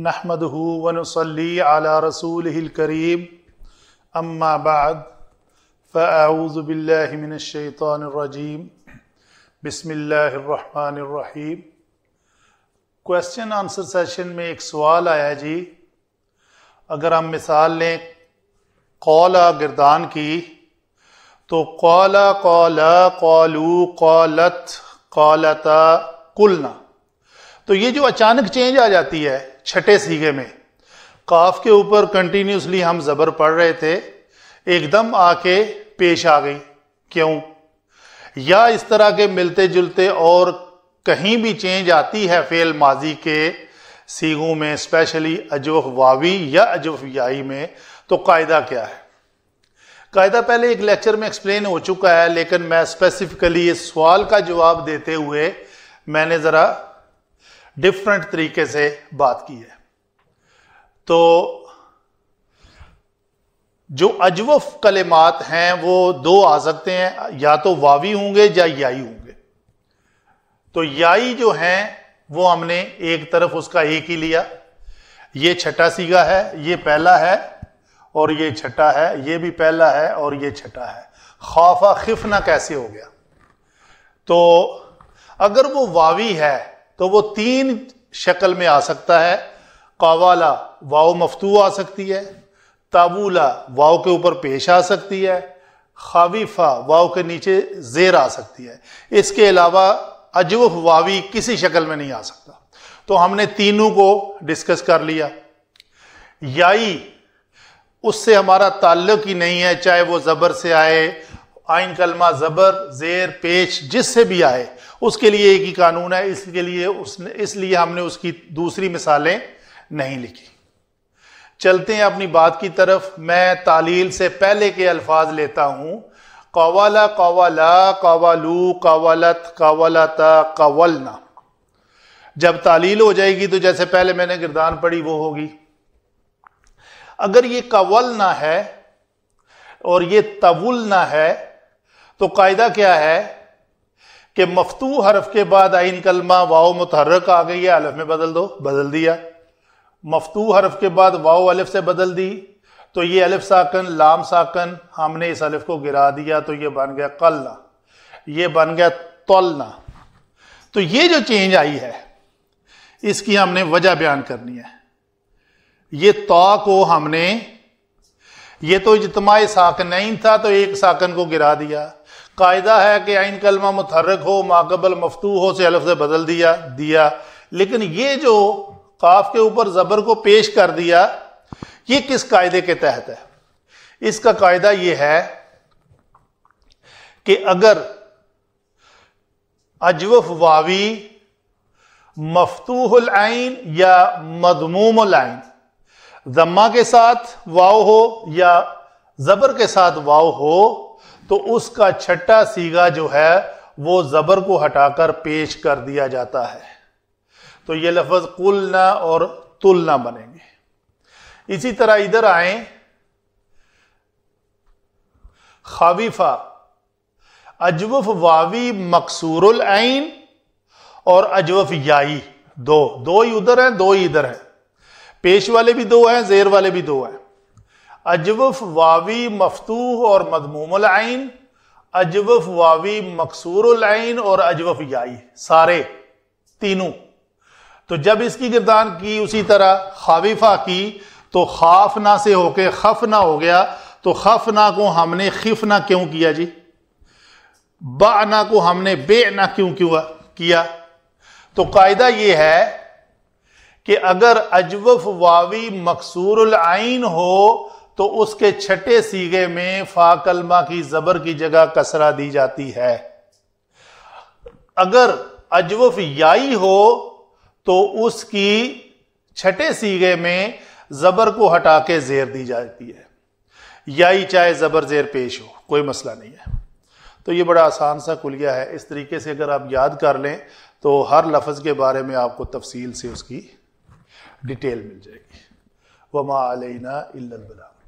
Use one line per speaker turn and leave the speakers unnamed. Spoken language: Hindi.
नहमद वनसली अला रसूल करीम अम्मा बाद फ़ाउज़बिल्लिमिनशैतरजीम बसमीम क्वेश्चन आंसर सेशन में एक सवाल आया जी अगर हम मिसाल लें कौला गिरदान की तो कौला कौला कौलू कौलत कौलता कुलना तो ये जो अचानक चेंज आ जाती है छठे सीगे में काफ के ऊपर कंटिन्यूसली हम जबर पढ़ रहे थे एकदम आके पेश आ गई क्यों या इस तरह के मिलते जुलते और कहीं भी चेंज आती है फेल माजी के सीगों में स्पेशली अजोफ वावी या अजोफ याई में तो कायदा क्या है कायदा पहले एक लेक्चर में एक्सप्लेन हो चुका है लेकिन मैं स्पेसिफिकली इस सवाल का जवाब देते हुए मैंने ज़रा डिफरेंट तरीके से बात की है तो जो अजवफ कलेमात हैं वो दो आ सकते हैं या तो वावी होंगे या याई होंगे तो याई जो हैं वो हमने एक तरफ उसका एक ही लिया ये छठा सीगा है ये पहला है और ये छठा है ये भी पहला है और ये छठा है खौफा खिफना कैसे हो गया तो अगर वो वावी है तो वो तीन शक्ल में आ सकता है कावाला वाओ मफतू आ सकती है ताबूला वाओ के ऊपर पेश आ सकती है खाविफा वाओ के नीचे जेर आ सकती है इसके अलावा अजवफ वावी किसी शक्ल में नहीं आ सकता तो हमने तीनों को डिस्कस कर लिया याई उससे हमारा ताल्लुक ही नहीं है चाहे वो ज़बर से आए आइन कलमा ज़बर जेर पेश जिससे भी आए उसके लिए एक ही कानून है इसके लिए उसने इसलिए हमने उसकी दूसरी मिसालें नहीं लिखी चलते हैं अपनी बात की तरफ मैं तालील से पहले के अल्फाज लेता हूं कवाला कवाला कवालू कवालत कवालता कवलना जब तालील हो जाएगी तो जैसे पहले मैंने गिरदान पढ़ी वो होगी अगर ये कवलना है और ये तवुलना है तो कायदा क्या है कि मफतू हरफ के बाद आइन कलमा वाओ मुतहरक आ गई है अलफ में बदल दो बदल दिया मफतू हरफ के बाद वाओ अलिफ से बदल दी तो ये अलिफ साकन लाम साकन हमने इस अलिफ को गिरा दिया तो ये बन गया कलना ये बन गया तोलना तो ये जो चेंज आई है इसकी हमने वजह बयान करनी है ये तो को हमने ये तो इजतमा साकन नहीं था तो एक साकन को गिरा दिया कायदा है कि आइन कलमा मुतहरक हो माकबल मफतू हो से अलफ से बदल दिया दिया लेकिन ये जो काफ के ऊपर ज़बर को पेश कर दिया ये किस कायदे के तहत है इसका कायदा ये है कि अगर अजवफ वावी मफतूहुल आइन या मदमूमुल आइन जम्मा के साथ वाव हो या जबर के साथ वाव हो तो उसका छठा सीगा जो है वो जबर को हटाकर पेश कर दिया जाता है तो ये लफज कुलना और तुलना बनेंगे इसी तरह इधर आए खाविफा अजवफ वावी मकसूर आइन और अजवफ याई दो दो ही उधर हैं दो ही इधर हैं पेश वाले भी दो हैं जेर वाले भी दो हैं अजवफ वावी मफतूह और आइन अजवफ वावी मकसूर आइन और अजवफ याई सारे तीनों तो जब इसकी गिरदान की उसी तरह खाविफा की तो खाफना से होके खफना हो गया तो खफना को हमने खिफना क्यों किया जी बना को हमने बेना क्यों क्यों किया तो कायदा यह है कि अगर अजवफ वावी मकसूर आइन हो तो उसके छठे सीगे में फाकलमा की जबर की जगह कसरा दी जाती है अगर अजवफ याई हो तो उसकी छठे सीगे में जबर को हटा के जेर दी जाती है याई चाहे जबर जेर पेश हो कोई मसला नहीं है तो ये बड़ा आसान सा कुलिया है इस तरीके से अगर आप याद कर लें तो हर लफज के बारे में आपको तफसील से उसकी डिटेल मिल जाएगी वमा अलैना इल्लल बलाग